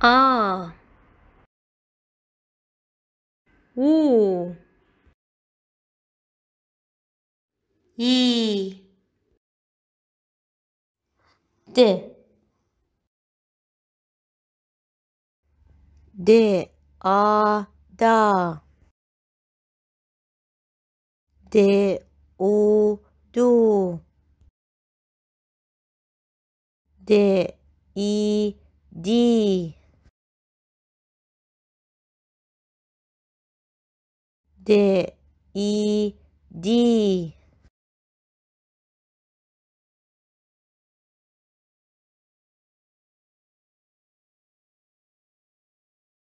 아, 오, 이, 네, 네, 아, 다, 네, 오, 도, 네, 이, 디. で、い、り、